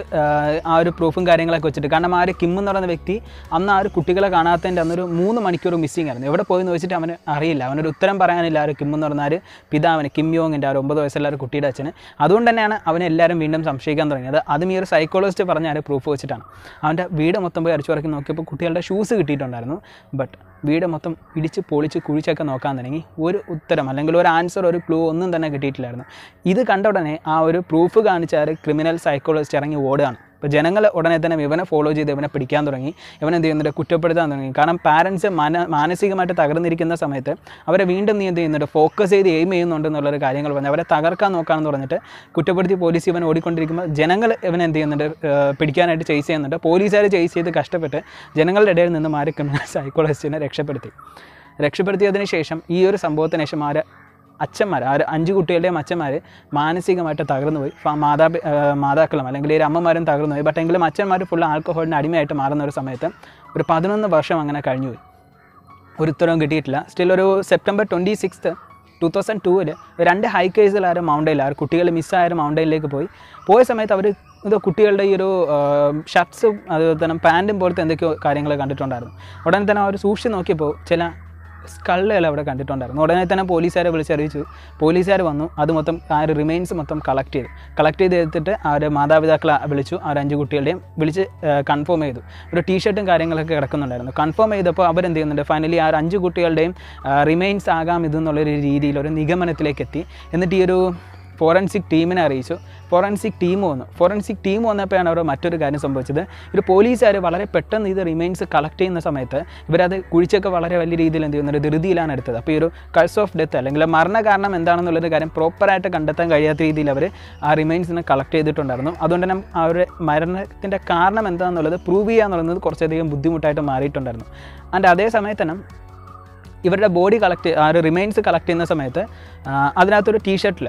ആ ഒരു പ്രൂഫും കാര്യങ്ങളൊക്കെ വെച്ചിട്ട് കാരണം ആ ഒരു കിം എന്ന് പറയുന്ന വ്യക്തി അന്ന് ആ ഒരു കുട്ടികളെ കാണാത്തതിൻ്റെ അന്നൊരു മൂന്ന് മണിക്കൂർ മിസ്സിംഗ് ആയിരുന്നു എവിടെ പോയി എന്ന് വെച്ചിട്ട് അവന് അറിയില്ല അവനൊരു ഉത്തരം പറയാനില്ല ഒരു കിം എന്ന് പറഞ്ഞാൽ പിതാവിന് കിം യോങ്ങിൻ്റെ ആ ഒരു ഒമ്പത് വയസ്സുള്ള ഒരു കുട്ടിയുടെ അച്ഛന് അതുകൊണ്ട് തന്നെയാണ് അവനെ വീണ്ടും സംശയിക്കാൻ തുടങ്ങിയത് അതും ഈ ഒരു സൈക്കോളജിസ്റ്റ് പറഞ്ഞ ഒരു പ്രൂഫ് വെച്ചിട്ടാണ് അവൻ്റെ വീട് മൊത്തം പോയി അടിച്ചു പറക്കി നോക്കിയപ്പോൾ കുട്ടികളുടെ ഷൂസ് കിട്ടിയിട്ടുണ്ടായിരുന്നു ബട്ട് വീട് മൊത്തം ഇടിച്ച് പൊളിച്ച് കുഴിച്ചൊക്കെ നോക്കാൻ തുടങ്ങി ഒരു ഉത്തരം അല്ലെങ്കിൽ ഒരു ആൻസർ ഒരു ക്ലൂ ഒന്നും തന്നെ കിട്ടിയിട്ടില്ലായിരുന്നു ഇത് കണ്ട ഉടനെ ആ ഒരു പ്രൂഫ് കാണിച്ചാൽ ക്രിമിനൽ സൈക്കോളജിസ്റ്റ് ഇറങ്ങി ഓടുകയാണ് അപ്പോൾ ജനങ്ങൾ ഉടനെ തന്നെ ഇവനെ ഫോളോ ചെയ്ത് ഇവനെ പിടിക്കാൻ തുടങ്ങി ഇവനെ എന്ത് ചെയ്യുന്നുണ്ട് കുറ്റപ്പെടുത്താൻ തുടങ്ങി കാരണം പാരൻസ് മന മാനസികമായിട്ട് തകർന്നിരിക്കുന്ന സമയത്ത് അവരെ വീണ്ടും നീ എന്ത് ചെയ്യുന്നുണ്ട് ഫോക്കസ് ചെയ്ത് എയിം ചെയ്യുന്നുണ്ട് എന്നുള്ളൊരു കാര്യങ്ങൾ പറഞ്ഞു അവരെ തകർക്കാൻ നോക്കാമെന്ന് പറഞ്ഞിട്ട് കുറ്റപ്പെടുത്തി പോലീസ് ഇവൻ ഓടിക്കൊണ്ടിരിക്കുമ്പോൾ ജനങ്ങൾ ഇവനെ എന്ത് ചെയ്യുന്നുണ്ട് പിടിക്കാനായിട്ട് ചേസ് ചെയ്യുന്നുണ്ട് പോലീസുകാർ ചെയ്സ് ചെയ്ത് കഷ്ടപ്പെട്ട് ജനങ്ങളുടെ ഇടയിൽ നിന്ന് മാറി ക്രിമിനൽ സൈക്കോളജിസ്റ്റിനെ രക്ഷപ്പെടുത്തി രക്ഷപ്പെടുത്തിയതിന് ശേഷം ഈ ഒരു സംഭവത്തിന് ശേഷം ആരെ അച്ഛന്മാർ ആ അഞ്ച് കുട്ടികളുടെയും അച്ഛന്മാർ മാനസികമായിട്ട് തകർന്നു പോയി മാതാ മാതാക്കളും അല്ലെങ്കിൽ ഒരു അമ്മമാരും തകർന്നു പോയി ബട്ട് എങ്കിലും അച്ഛന്മാർ ഫുൾ ആൽക്കഹോളിന് അടിമയായിട്ട് മാറുന്ന ഒരു സമയത്ത് ഒരു പതിനൊന്ന് വർഷം അങ്ങനെ കഴിഞ്ഞു പോയി ഒരു ഉത്തരവും കിട്ടിയിട്ടില്ല സ്റ്റിൽ ഒരു September twenty six two thousand ടൂവിൽ രണ്ട് ഹൈക്കേഴ്സിലാരും മൗണ്ടയിൽ ആ കുട്ടികൾ മിസ്സായ മൗണ്ടയിലേക്ക് പോയി പോയ സമയത്ത് അവർ ഇത് കുട്ടികളുടെ ഈ ഒരു ഷർട്ട്സും അതുപോലെ തന്നെ പാൻറ്റും പോലത്തെ എന്തൊക്കെയോ കാര്യങ്ങൾ കണ്ടിട്ടുണ്ടായിരുന്നു ഉടനെ തന്നെ അവർ സൂക്ഷിച്ച് നോക്കിയപ്പോൾ ചില സ്കള്ളുകൾ അവിടെ കണ്ടിട്ടുണ്ടായിരുന്നു ഉടനെ തന്നെ പോലീസുകാരെ വിളിച്ചറിയിച്ചു പോലീസുകാർ വന്നു അത് മൊത്തം ആ ഒരു റിമൈൻസ് മൊത്തം കളക്ട് ചെയ്തു കളക്ട് ചെയ്ത് എടുത്തിട്ട് അവരെ മാതാപിതാക്കളെ വിളിച്ചു ആ ഒരു അഞ്ച് കുട്ടികളുടെയും വിളിച്ച് കൺഫേം ചെയ്തു ഒരു ടീഷർട്ടും കാര്യങ്ങളൊക്കെ കിടക്കുന്നുണ്ടായിരുന്നു കൺഫേം ചെയ്തപ്പോൾ അവരെന്ത് ചെയ്യുന്നുണ്ട് ഫൈനലി ആ അഞ്ച് കുട്ടികളുടെയും റിമൈൻസ് ആകാം ഇതെന്നുള്ളൊരു രീതിയിൽ ഒരു നിഗമനത്തിലേക്ക് എത്തി എന്നിട്ട് ഈ ഒരു ഫോറൻസിക് ടീമിനെ അറിയിച്ചു ഫോറൻസിക് ടീം വന്നു ഫോറൻസിക് ടീം വന്നപ്പോഴാണ് അവർ മറ്റൊരു കാര്യം സംഭവിച്ചത് ഒരു പോലീസുകാർ വളരെ പെട്ടെന്ന് ഇത് റിമൈൻസ് കളക്ട് ചെയ്യുന്ന സമയത്ത് ഇവരത് കുഴിച്ചൊക്കെ വളരെ വലിയ രീതിയിൽ എന്ത് ചെയ്യുന്ന ഒരു ധൃതിയിലാണ് എടുത്തത് അപ്പോൾ ഈ ഒരു കൾസ് ഓഫ് ഡെത്ത് അല്ലെങ്കിൽ മരണ കാരണം എന്താണെന്നുള്ളൊരു കാര്യം പ്രോപ്പറായിട്ട് കണ്ടെത്താൻ കഴിയാത്ത രീതിയിൽ അവർ ആ റിമൈൻസിനെ കളക്ട് ചെയ്തിട്ടുണ്ടായിരുന്നു അതുകൊണ്ട് തന്നെ അവരുടെ മരണത്തിൻ്റെ കാരണം എന്താണെന്നുള്ളത് പ്രൂവ് ചെയ്യുക എന്നുള്ളത് കുറച്ചധികം ബുദ്ധിമുട്ടായിട്ട് മാറിയിട്ടുണ്ടായിരുന്നു അതിൻ്റെ അതേ സമയത്ത് തന്നെ ഇവരുടെ ബോഡി കളക്ട് ഒരു റിമൈൻസ് കളക്ട് ചെയ്യുന്ന സമയത്ത് അതിനകത്തൊരു ടീഷർട്ടിൽ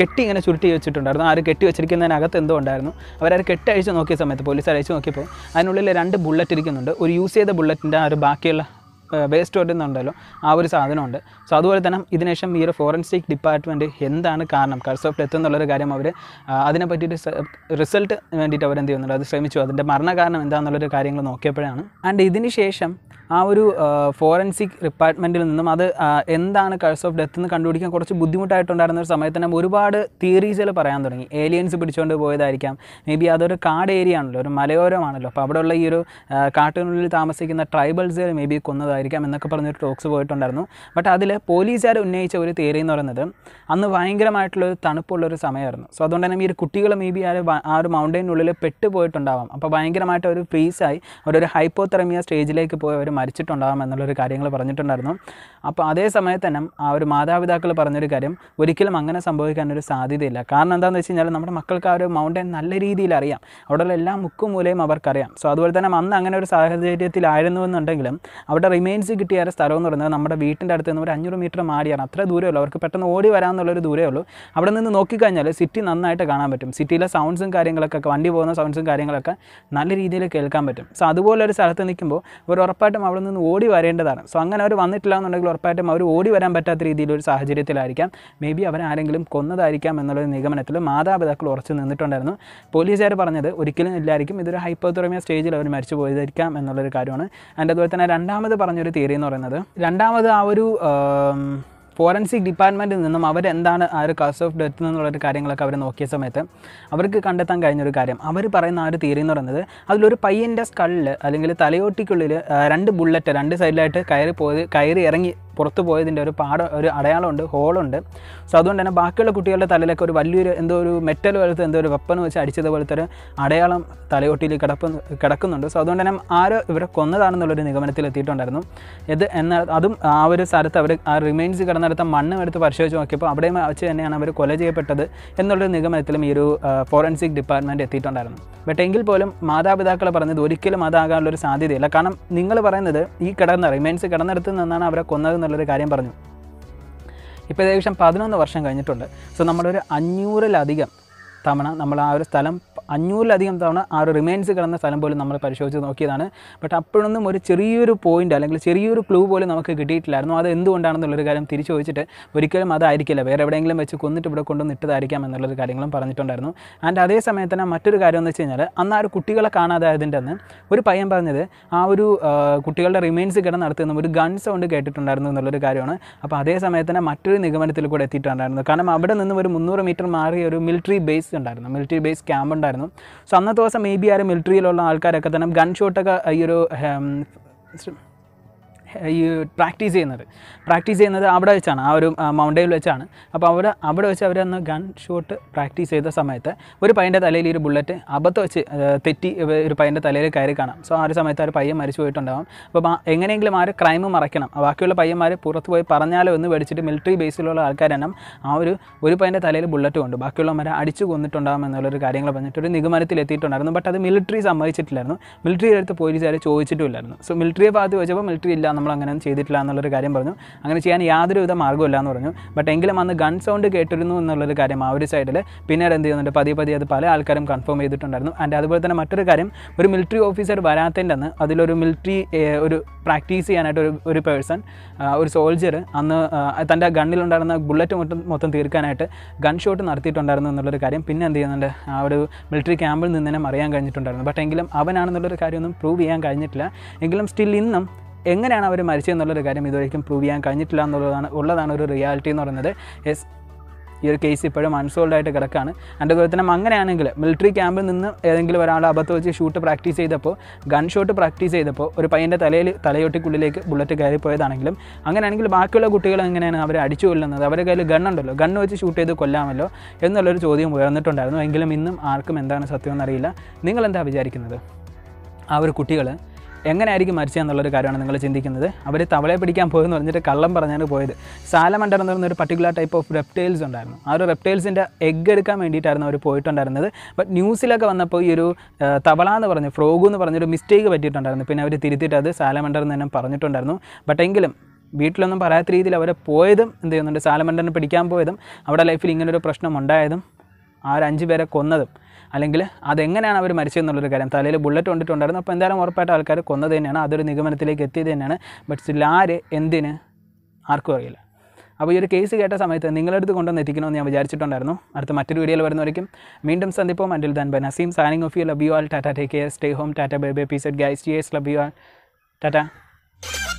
കെട്ടി ഇങ്ങനെ ചുരുട്ടി വെച്ചിട്ടുണ്ടായിരുന്നു ആര് കെട്ടി വെച്ചിരിക്കുന്നതിനകത്ത് എന്തോ ഉണ്ടായിരുന്നു അവരാർ കെട്ടി അഴിച്ച് നോക്കിയ സമയത്ത് പോലീസ് അഴിച്ച് നോക്കിയപ്പോൾ അതിനുള്ളിൽ രണ്ട് ബുള്ളറ്റ് ഇരിക്കുന്നുണ്ട് ഒരു യൂസ് ചെയ്ത ബുള്ളറ്റിൻ്റെ ആ ഒരു ബാക്കിയുള്ള വേസ്റ്റ് ഒട്ടുന്നുണ്ടല്ലോ ആ ഒരു സാധനമുണ്ട് സോ അതുപോലെ തന്നെ ഇതിനുശേഷം ഈ ഒരു ഫോറൻസിക് ഡിപ്പാർട്ട്മെൻറ്റ് എന്താണ് കാരണം കഴ്സ് ഓഫ് ഡെത്ത് എന്നുള്ളൊരു കാര്യം അവർ അതിനെ പറ്റിയിട്ട് റിസൾട്ട് വേണ്ടിയിട്ട് അവരെന്ത് ചെയ്യുന്നുണ്ട് അത് ശ്രമിച്ചു അതിൻ്റെ മരണകാരണം എന്താണെന്നുള്ളൊരു കാര്യങ്ങൾ നോക്കിയപ്പോഴാണ് ആൻഡ് ഇതിന് ശേഷം ആ ഒരു ഫോറൻസിക് ഡിപ്പാർട്ട്മെൻറ്റിൽ നിന്നും അത് എന്താണ് കഴ്സ് ഓഫ് ഡെത്ത് എന്ന് കണ്ടുപിടിക്കാൻ കുറച്ച് ബുദ്ധിമുട്ടായിട്ടുണ്ടായിരുന്ന ഒരു സമയത്ത് തന്നെ ഒരുപാട് തിയറീസുകൾ പറയാൻ തുടങ്ങി ഏലിയൻസ് പിടിച്ചുകൊണ്ട് പോയതായിരിക്കാം മേ ബി അതൊരു കാട് ഏരിയ ആണല്ലോ ഒരു മലയോരമാണല്ലോ അപ്പോൾ അവിടെയുള്ള ഈ ഒരു കാട്ടിനുള്ളിൽ താമസിക്കുന്ന ട്രൈബൽസ് മേ ബി കൊന്നതായിരിക്കാം എന്നൊക്കെ പറഞ്ഞൊരു ടോക്സ് പോയിട്ടുണ്ടായിരുന്നു ബട്ട് അതിൽ പോലീസുകാർ ഉന്നയിച്ച ഒരു തിയറി എന്ന് പറയുന്നത് അന്ന് ഭയങ്കരമായിട്ടുള്ള ഒരു തണുപ്പുള്ള ഒരു സമയമായിരുന്നു സോ അതുകൊണ്ട് തന്നെ ഈ ഒരു കുട്ടികൾ മേ ബി ആ ഒരു മൗണ്ടൈനുള്ളിൽ പെട്ടുപോയിട്ടുണ്ടാവാം അപ്പോൾ ഭയങ്കരമായിട്ട് ഒരു ഫ്രീസായി അവരൊരു ഹൈപ്പോതെറമിയ സ്റ്റേജിലേക്ക് പോയി അവർ മരിച്ചിട്ടുണ്ടാകാം എന്നുള്ളൊരു കാര്യങ്ങൾ പറഞ്ഞിട്ടുണ്ടായിരുന്നു അപ്പോൾ അതേ സമയത്ത് തന്നെ ആ ഒരു മാതാപിതാക്കൾ പറഞ്ഞൊരു കാര്യം ഒരിക്കലും അങ്ങനെ സംഭവിക്കാനൊരു സാധ്യതയില്ല കാരണം എന്താണെന്ന് വെച്ച് കഴിഞ്ഞാൽ നമ്മുടെ മക്കൾക്ക് ആ ഒരു മൗണ്ടൻ നല്ല രീതിയിൽ അറിയാം അവിടെയുള്ള എല്ലാ മുക്കും മൂലയും അവർക്കറിയാം സോ അതുപോലെ തന്നെ അന്ന് അങ്ങനെ ഒരു സാഹചര്യത്തിലായിരുന്നു എന്നുണ്ടെങ്കിലും അവിടെ റിമെയിൻസ് കിട്ടിയ ഒരു സ്ഥലം എന്ന് പറയുന്നത് നമ്മുടെ വീട്ടിൻ്റെ അടുത്ത് നിന്ന് ഒരു അഞ്ഞൂറ് മീറ്റർ മാടിയാണ് അത്ര ദൂരമേ ഉള്ളൂ അവർക്ക് പെട്ടെന്ന് ഓടി വരാമെന്നുള്ളൊരു ദൂരമേ ഉള്ളൂ അവിടെ നിന്ന് നോക്കിക്കഴിഞ്ഞാൽ സിറ്റി നന്നായിട്ട് കാണാൻ പറ്റും സിറ്റിയിലെ സൗണ്ട്സും കാര്യങ്ങളൊക്കെ വണ്ടി പോകുന്ന സൗണ്ട്സും കാര്യങ്ങളൊക്കെ നല്ല രീതിയിൽ കേൾക്കാൻ പറ്റും സോ അതുപോലെ ഒരു സ്ഥലത്ത് നിൽക്കുമ്പോൾ ഒരു ഉറപ്പായിട്ടും അവിടെ നിന്ന് ഓടി വരേണ്ടതാണ് സോ അങ്ങനെ അവർ വന്നിട്ടില്ല എന്നുണ്ടെങ്കിൽ ഉറപ്പായിട്ടും അവർ ഓടി വരാൻ പറ്റാത്ത രീതിയിലൊരു സാഹചര്യത്തിലായിരിക്കാം മേ ബി അവരാരെങ്കിലും കൊന്നതായിരിക്കാം എന്നുള്ളൊരു നിഗമനത്തിൽ മാതാപിതാക്കൾ ഉറച്ചു നിന്നിട്ടുണ്ടായിരുന്നു പോലീസുകാർ പറഞ്ഞത് ഒരിക്കലും ഇല്ലായിരിക്കും ഇതൊരു ഹൈപ്പോത്തുറമിയ സ്റ്റേജിൽ അവർ മരിച്ചു പോയതായിരിക്കാം എന്നുള്ളൊരു കാര്യമാണ് ആൻഡ് അതുപോലെ തന്നെ രണ്ടാമത് പറഞ്ഞൊരു തിയറി എന്ന് പറയുന്നത് രണ്ടാമത് ആ ഒരു ഫോറൻസിക് ഡിപ്പാർട്ട്മെൻറ്റിൽ നിന്നും അവരെന്താണ് ആ ഒരു കാസ് ഓഫ് ഡെത്ത് എന്നുള്ളൊരു കാര്യങ്ങളൊക്കെ അവർ നോക്കിയ സമയത്ത് അവർക്ക് കണ്ടെത്താൻ കഴിഞ്ഞൊരു കാര്യം അവർ പറയുന്ന ആ ഒരു തീരി എന്ന് പറയുന്നത് അതിലൊരു പയ്യൻ്റെ സ്കള്ളിൽ അല്ലെങ്കിൽ തലയോട്ടിക്കുള്ളിൽ രണ്ട് ബുള്ളറ്റ് രണ്ട് സൈഡിലായിട്ട് കയറി പോയത് കയറി ഇറങ്ങി പുറത്തു പോയതിൻ്റെ ഒരു പാട ഒരു അടയാളമുണ്ട് ഹോളുണ്ട് സോ അതുകൊണ്ട് തന്നെ ബാക്കിയുള്ള കുട്ടികളുടെ തലയിലൊക്കെ ഒരു വലിയൊരു എന്തോ ഒരു മെറ്റൽ പോലത്തെ എന്തോ ഒരു വെപ്പൻ വെച്ച് അടിച്ചത് പോലത്തെ ഒരു അടയാളം തലയോട്ടിയിൽ കിടപ്പ് കിടക്കുന്നുണ്ട് സോ അതുകൊണ്ട് തന്നെ ആരോ ഇവരെ കൊന്നതാണെന്നുള്ളൊരു നിഗമനത്തിൽ എത്തിയിട്ടുണ്ടായിരുന്നു ഇത് എന്നാൽ അതും ആ ഒരു സ്ഥലത്ത് അവർ ആ റിമൈൻസ് കിടന്നിടത്ത മണ്ണും എടുത്ത് പരിശോധിച്ച് നോക്കിയപ്പോൾ അവിടെ വെച്ച് തന്നെയാണ് അവർ കൊല ചെയ്യപ്പെട്ടത് എന്നുള്ളൊരു നിഗമനത്തിലും ഈ ഒരു ഫോറൻസിക് ഡിപ്പാർട്ട്മെൻറ്റ് എത്തിയിട്ടുണ്ടായിരുന്നു ബട്ട് എങ്കിൽ പോലും മാതാപിതാക്കൾ പറഞ്ഞത് ഒരിക്കലും അതാകാനുള്ളൊരു സാധ്യതയില്ല കാരണം നിങ്ങൾ പറയുന്നത് ഈ കിടന്ന റിമൈൻസ് കിടന്നിടത്ത് നിന്നാണ് അവരെ കൊന്നത് എന്നുള്ളൊരു കാര്യം പറഞ്ഞു ഇപ്പോൾ ഏകദേശം പതിനൊന്ന് വർഷം കഴിഞ്ഞിട്ടുണ്ട് സോ നമ്മളൊരു അഞ്ഞൂറിലധികം തവണ നമ്മൾ ആ ഒരു സ്ഥലം അഞ്ഞൂറിലധികം തവണ ആ ഒരു റിമൈൻസ് കിടന്ന സ്ഥലം പോലും നമ്മൾ പരിശോധിച്ച് നോക്കിയതാണ് ബട്ട് അപ്പോഴൊന്നും ഒരു ചെറിയൊരു പോയിൻ്റ് അല്ലെങ്കിൽ ചെറിയൊരു ക്ലൂ പോലും നമുക്ക് കിട്ടിയിട്ടില്ലായിരുന്നു അത് എന്തുകൊണ്ടാണെന്നുള്ളൊരു കാര്യം തിരിച്ചു ചോദിച്ചിട്ട് ഒരിക്കലും അതായിരിക്കില്ല വേറെ എവിടെയെങ്കിലും വെച്ച് കൊന്നിട്ട് ഇവിടെ കൊണ്ടു നിട്ടതായിരിക്കാം എന്നുള്ളൊരു കാര്യങ്ങളും പറഞ്ഞിട്ടുണ്ടായിരുന്നു ആൻഡ് അതേ സമയത്ത് തന്നെ മറ്റൊരു കാര്യം എന്ന് വെച്ച് കഴിഞ്ഞാൽ അന്ന് ആ ഒരു കുട്ടികളെ കാണാതായതിൻ്റെ അന്ന് ഒരു പയ്യൻ പറഞ്ഞത് ആ ഒരു കുട്ടികളുടെ റിമൈൻസ് കിടന്നടുത്ത് നടത്തുന്ന ഒരു ഗൺ സൗണ്ട് കേട്ടിട്ടുണ്ടായിരുന്നു എന്നുള്ളൊരു കാര്യമാണ് അപ്പോൾ അതേ സമയത്ത് തന്നെ മറ്റൊരു നിഗമനത്തിൽ കൂടെ എത്തിയിട്ടുണ്ടായിരുന്നു കാരണം അവിടെ നിന്നും ഒരു മുന്നൂറ് മീറ്റർ മാറിയ ഒരു മിലിറ്ററി ബേസ് ഉണ്ടായിരുന്നു മിലിറ്ററി ബേസ് ക്യാമ്പ് ഉണ്ടായിരുന്നു ഉണ്ടായിരുന്നു സോ അന്നത്തെ ദിവസം മേ ബി ആരും മിലിറ്ററിയിലുള്ള ആൾക്കാരൊക്കെ തന്നെ ഗൺ ഷോട്ടൊക്കെ ഈ ഒരു ഈ പ്രാക്ടീസ് ചെയ്യുന്നത് പ്രാക്ടീസ് ചെയ്യുന്നത് അവിടെ വെച്ചാണ് ആ ഒരു മൗണ്ടയിൽ വെച്ചാണ് അപ്പോൾ അവർ അവിടെ വെച്ച് അവരന്ന് ഗൺ ഷൂട്ട് പ്രാക്ടീസ് ചെയ്ത സമയത്ത് ഒരു പയ്യൻ്റെ തലയിൽ ഒരു ബുള്ളറ്റ് അബദ്ധം വെച്ച് തെറ്റി ഒരു പയ്യൻ്റെ തലയിൽ കയറി കാണാം സോ ആ ഒരു സമയത്ത് ആ ഒരു പയ്യൻ മരിച്ചു പോയിട്ടുണ്ടാകും അപ്പോൾ എങ്ങനെയെങ്കിലും ആ ഒരു ക്രൈം മറയ്ക്കണം ബാക്കിയുള്ള പയ്യന്മാർ പുറത്ത് പോയി പറഞ്ഞാലോ എന്ന് മേടിച്ചിട്ട് മിലിറ്ററി ബേസിലുള്ള ആൾക്കാരെണ്ണം ആ ഒരു ഒരു പയ്യൻ്റെ തലയിൽ ബുള്ളറ്റ് കൊണ്ട് ബാക്കിയുള്ളവരെ അടിച്ചു കൊന്നിട്ടുണ്ടാകും എന്നുള്ളൊരു കാര്യങ്ങൾ പറഞ്ഞിട്ട് ഒരു നിഗമനത്തിൽ എത്തിയിട്ടുണ്ടായിരുന്നു ബട്ട് അത് മിലിറ്ററി സമ്മതിച്ചിട്ടില്ലായിരുന്നു മിലിറ്ററി അടുത്ത് പോലീസുകാർ ചോദിച്ചിട്ടുമില്ലായിരുന്നു സോ മിലിറ്ററിയെ ഭാഗത്ത് ചോദിച്ചപ്പോൾ മിലിറ്ററി ഇല്ല നമ്മൾ നമ്മൾ അങ്ങനെ ചെയ്തിട്ടില്ല എന്നുള്ളൊരു കാര്യം പറഞ്ഞു അങ്ങനെ ചെയ്യാൻ യാതൊരുവിധ മാർഗ്ഗമില്ല എന്ന് പറഞ്ഞു ബട്ട് എങ്കിലും അന്ന് ഗൺ സൗണ്ട് കേട്ടിരുന്നു എന്നുള്ളൊരു കാര്യം ആ ഒരു സൈഡിൽ പിന്നീട് എന്ത് ചെയ്യുന്നുണ്ട് പതിയെ പതിയെ അത് പല ആൾക്കാരും കൺഫേം ചെയ്തിട്ടുണ്ടായിരുന്നു ആൻഡ് അതുപോലെ തന്നെ മറ്റൊരു കാര്യം ഒരു മിലിറ്ററി ഓഫീസർ വരാത്തതിൻ്റെ അന്ന് അതിലൊരു മിലിറ്ററി ഒരു പ്രാക്ടീസ് ചെയ്യാനായിട്ട് ഒരു ഒരു പേഴ്സൺ ഒരു സോൾജർ അന്ന് തൻ്റെ ഗണ്ണിലുണ്ടായിരുന്ന ബുള്ളറ്റ് മൊത്തം മൊത്തം തീർക്കാനായിട്ട് ഗൺ ഷോട്ട് നടത്തിയിട്ടുണ്ടായിരുന്നു എന്നുള്ളൊരു കാര്യം പിന്നെ എന്ത് ചെയ്യുന്നുണ്ട് ആ ഒരു മിലിറ്ററി ക്യാമ്പിൽ നിന്ന് തന്നെ അറിയാൻ കഴിഞ്ഞിട്ടുണ്ടായിരുന്നു ബട്ട് എങ്കിലും അവനാണെന്നുള്ളൊരു കാര്യമൊന്നും പ്രൂവ് ചെയ്യാൻ കഴിഞ്ഞിട്ടില്ല എങ്കിലും സ്റ്റിൽ ഇന്നും എങ്ങനെയാണ് അവർ മരിച്ചതെന്നുള്ളൊരു കാര്യം ഇതുവരെയും പ്രൂവ് ചെയ്യാൻ കഴിഞ്ഞിട്ടില്ല എന്നുള്ളതാണ് ഉള്ളതാണ് ഒരു റിയാലിറ്റി എന്ന് പറയുന്നത് യെസ് ഈ ഒരു കേസ് ഇപ്പോഴും അൺസോൾഡ് ആയിട്ട് കിടക്കുകയാണ് അതിൻ്റെ അതുപോലെ തന്നെ അങ്ങനെയാണെങ്കിൽ മിലിറ്ററി ക്യാമ്പിൽ നിന്ന് ഏതെങ്കിലും ഒരാൾ അബദ്ധം വെച്ച് ഷൂട്ട് പ്രാക്ടീസ് ചെയ്തപ്പോൾ ഗൺ ഷോട്ട് പ്രാക്ടീസ് ചെയ്തപ്പോൾ ഒരു പയ്യൻ്റെ തലയിൽ തലയോട്ടിക്കുള്ളിലേക്ക് ബുള്ളറ്റ് കയറി പോയതാണെങ്കിലും അങ്ങനെയാണെങ്കിൽ ബാക്കിയുള്ള കുട്ടികൾ എങ്ങനെയാണ് അവരെ അടിച്ചു കൊല്ലുന്നത് അവരുടെ കയ്യിൽ ഗണ്ണുണ്ടല്ലോ ഗണ്ണ് വെച്ച് ഷൂട്ട് ചെയ്ത് കൊല്ലാമല്ലോ എന്നുള്ളൊരു ചോദ്യം ഉയർന്നിട്ടുണ്ടായിരുന്നു എങ്കിലും ഇന്നും ആർക്കും എന്താണ് സത്യം എന്നറിയില്ല നിങ്ങളെന്താ വിചാരിക്കുന്നത് ആ ഒരു കുട്ടികൾ എങ്ങനെയായിരിക്കും മരിച്ചതെന്നുള്ളൊരു കാര്യമാണ് നിങ്ങൾ ചിന്തിക്കുന്നത് അവർ തവളയെ പിടിക്കാൻ പോയെന്ന് പറഞ്ഞിട്ട് കള്ളം പറഞ്ഞാണ് പോയത് സാലമണ്ടർ എന്ന് പറയുന്ന ഒരു പർട്ടിക്കുലർ ടൈപ്പ് ഓഫ് റെപ്റ്റൈൽസ് ഉണ്ടായിരുന്നു ആ ഒരു റെപ്റ്റൈൽസിൻ്റെ എഗ്ഗ് എടുക്കാൻ വേണ്ടിയിട്ടായിരുന്നു അവർ പോയിട്ടുണ്ടായിരുന്നത് ബട്ട് ന്യൂസിലൊക്കെ വന്നപ്പോൾ ഈ ഒരു തവള എന്ന് പറഞ്ഞ് ഫ്രോഗ് എന്ന് പറഞ്ഞൊരു മിസ്റ്റേക്ക് പറ്റിയിട്ടുണ്ടായിരുന്നു പിന്നെ അവർ തിരുത്തിയിട്ട് അത് സാലമണ്ടർ എന്ന് തന്നെ പറഞ്ഞിട്ടുണ്ടായിരുന്നു ബട്ട് എങ്കിലും വീട്ടിലൊന്നും പറയാത്ത രീതിയിൽ അവരെ പോയതും എന്ത് ചെയ്യുന്നുണ്ട് സാലമണ്ടറിനെ പിടിക്കാൻ പോയതും അവിടെ ലൈഫിൽ ഇങ്ങനൊരു പ്രശ്നം ഉണ്ടായതും ആ ഒരു അഞ്ച് പേരെ കൊന്നതും അല്ലെങ്കിൽ അതെങ്ങനെയാണ് അവർ മരിച്ചതെന്നുള്ളൊരു കാര്യം തലയിൽ ബുള്ളറ്റ് കൊണ്ടിട്ടുണ്ടായിരുന്നു അപ്പോൾ എന്തായാലും ഉറപ്പായിട്ട് ആൾക്കാർ കൊന്നത് തന്നെയാണ് അതൊരു നിഗമനത്തിലേക്ക് എത്തിയത് തന്നെയാണ് ബട്ട് സ്റ്റിൽ ആര് എന്തിന് ആർക്കും അറിയില്ല അപ്പോൾ ഈ ഒരു കേസ് കേട്ട സമയത്ത് നിങ്ങളടുത്ത് കൊണ്ടുവന്ന് എത്തിക്കണമെന്ന് ഞാൻ വിചാരിച്ചിട്ടുണ്ടായിരുന്നു അടുത്ത മറ്റൊരു വീഡിയോയിൽ വരുന്നവരേക്കും വീണ്ടും സന്ദിപ്പോം until then bye Naseem signing off you love you all tata take care stay home tata bye bye peace out guys എസ് ലബ് യു ആൾ ടാറ്റ